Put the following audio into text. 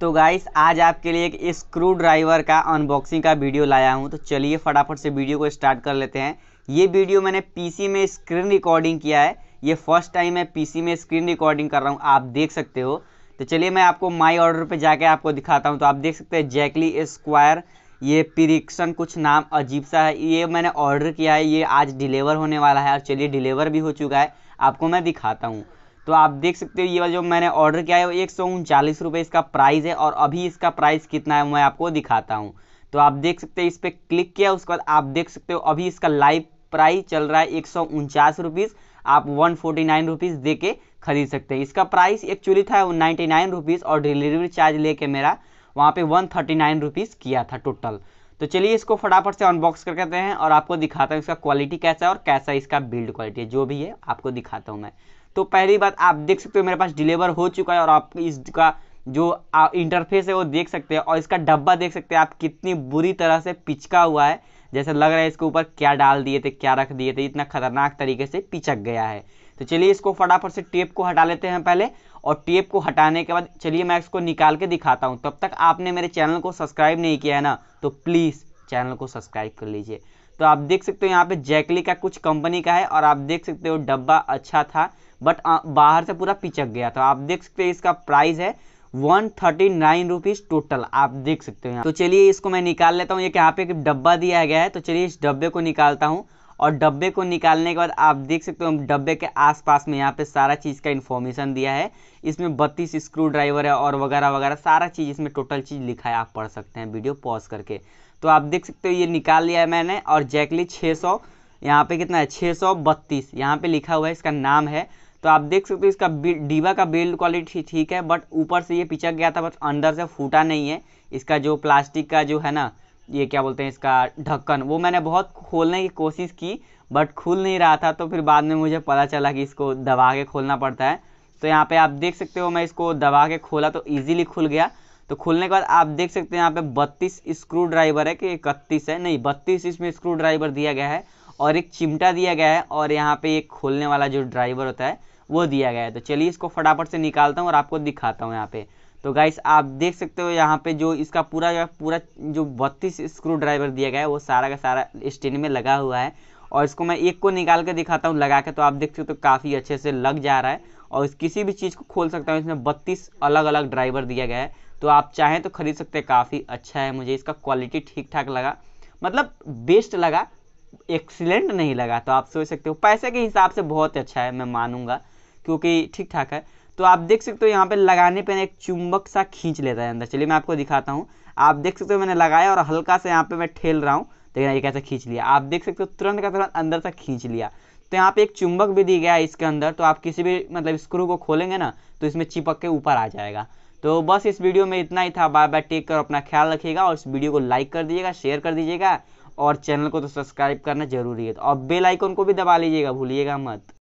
तो गाइस आज आपके लिए एक स्क्रू ड्राइवर का अनबॉक्सिंग का वीडियो लाया हूँ तो चलिए फटाफट से वीडियो को स्टार्ट कर लेते हैं ये वीडियो मैंने पीसी में स्क्रीन रिकॉर्डिंग किया है ये फर्स्ट टाइम मैं पीसी में स्क्रीन रिकॉर्डिंग कर रहा हूँ आप देख सकते हो तो चलिए मैं आपको माई ऑर्डर पर जाके आपको दिखाता हूँ तो आप देख सकते हैं जैकली स्क्वायर ये पिरिक्सन कुछ नाम अजीब सा है ये मैंने ऑर्डर किया है ये आज डिलीवर होने वाला है और चलिए डिलीवर भी हो चुका है आपको मैं दिखाता हूँ तो आप देख सकते हो ये वाला जो मैंने ऑर्डर किया है वो एक सौ इसका प्राइस है और अभी इसका प्राइस कितना है मैं आपको दिखाता हूँ तो आप देख सकते हो इस पर क्लिक किया उसके बाद आप देख सकते हो अभी इसका लाइव प्राइस चल रहा है एक सौ आप वन फोर्टी नाइन रुपीज़ दे के खरीद सकते हैं इसका प्राइस एक्चुअली था वो नाइन्टी नाइन रुपीज़ और डिलीवरी चार्ज लेके मेरा वहाँ पे वन थर्टी नाइन रुपीज़ किया था टोटल तो चलिए इसको फटाफट से अनबॉक्स कर करते हैं और आपको दिखाता हूँ इसका क्वालिटी कैसा है और कैसा इसका बिल्ड क्वालिटी है जो भी है आपको दिखाता हूँ मैं तो पहली बात आप देख सकते हो मेरे पास डिलीवर हो चुका है और आप इसका जो इंटरफेस है वो देख सकते हैं और इसका डब्बा देख सकते हैं आप कितनी बुरी तरह से पिचका हुआ है जैसे लग रहा है इसके ऊपर क्या डाल दिए थे क्या रख दिए थे इतना खतरनाक तरीके से पिचक गया है तो चलिए इसको फटाफट से टेप को हटा लेते हैं पहले और टेप को हटाने के बाद चलिए मैं इसको निकाल के दिखाता हूँ तब तक आपने मेरे चैनल को सब्सक्राइब नहीं किया है ना तो प्लीज़ चैनल को सब्सक्राइब कर लीजिए तो आप देख सकते हो यहाँ पे जैकली का कुछ कंपनी का है और आप देख सकते हो डब्बा अच्छा था बट बाहर से पूरा पिचक गया था तो आप देख सकते हैं इसका प्राइस है one thirty nine rupees total आप देख सकते हो तो चलिए इसको मैं निकाल लेता हूँ ये यहाँ पे एक डब्बा दिया गया है तो चलिए इस डब्बे को निकालता हूँ और डब्बे को निकालने के बाद आप देख सकते हो डब्बे के आसपास में यहाँ पे सारा चीज़ का इन्फॉर्मेशन दिया है इसमें बत्तीस स्क्रू ड्राइवर है और वगैरह वगैरह सारा चीज़ इसमें टोटल चीज़ लिखा है आप पढ़ सकते हैं वीडियो पॉज करके तो आप देख सकते हो ये निकाल लिया है मैंने और जैकली छः सौ यहाँ पे कितना है छः सौ बत्तीस यहाँ पे लिखा हुआ है इसका नाम है तो आप देख सकते हो इसका डीवा का बिल्ड क्वालिटी ठीक है बट ऊपर से ये पिचक गया था बट अंदर से फूटा नहीं है इसका जो प्लास्टिक का जो है ना ये क्या बोलते हैं इसका ढक्कन वो मैंने बहुत खोलने की कोशिश की बट खुल नहीं रहा था तो फिर बाद में मुझे पता चला कि इसको दबा के खोलना पड़ता है तो यहाँ पे आप देख सकते हो मैं इसको दबा के खोला तो ईजिली खुल गया तो खुलने के बाद आप देख सकते हैं यहाँ पे बत्तीस स्क्रू ड्राइवर है कि इकतीस है नहीं बत्तीस इसमें स्क्रू ड्राइवर दिया गया है और एक चिमटा दिया गया है और यहाँ पर एक खोलने वाला जो ड्राइवर होता है वो दिया गया है तो चलिए इसको फटाफट से निकालता हूँ और आपको दिखाता हूँ यहाँ पे तो गाइस आप देख सकते हो यहाँ पे जो इसका पूरा पूरा जो बत्तीस स्क्रू ड्राइवर दिया गया है वो सारा का सारा स्टैंड में लगा हुआ है और इसको मैं एक को निकाल के दिखाता हूँ लगा के तो आप देख सकते हो तो काफ़ी अच्छे से लग जा रहा है और किसी भी चीज़ को खोल सकता हूँ इसमें बत्तीस अलग अलग ड्राइवर दिया गया है तो आप चाहें तो खरीद सकते हैं काफ़ी अच्छा है मुझे इसका क्वालिटी ठीक ठाक लगा मतलब बेस्ट लगा एक्सीलेंट नहीं लगा तो आप सोच सकते हो पैसे के हिसाब से बहुत अच्छा है मैं मानूंगा क्योंकि ठीक ठाक है तो आप देख सकते हो यहाँ पे लगाने पे एक चुंबक सा खींच लेता है अंदर चलिए मैं आपको दिखाता हूँ आप देख सकते हो मैंने लगाया और हल्का सा यहाँ पे मैं ठेल रहा हूँ देखना ये कैसे खींच लिया आप देख सकते हो तुरंत का तुरंत अंदर तक खींच लिया तो यहाँ पे एक चुंबक भी दी गया है इसके अंदर तो आप किसी भी मतलब स्क्रू को खोलेंगे ना तो इसमें चिपक के ऊपर आ जाएगा तो बस इस वीडियो में इतना ही था बाय बाय टेक कर अपना ख्याल रखिएगा और इस वीडियो को लाइक कर दीजिएगा शेयर कर दीजिएगा और चैनल को तो सब्सक्राइब करना जरूरी है तो और बेल आइकन को भी दबा लीजिएगा भूलिएगा मत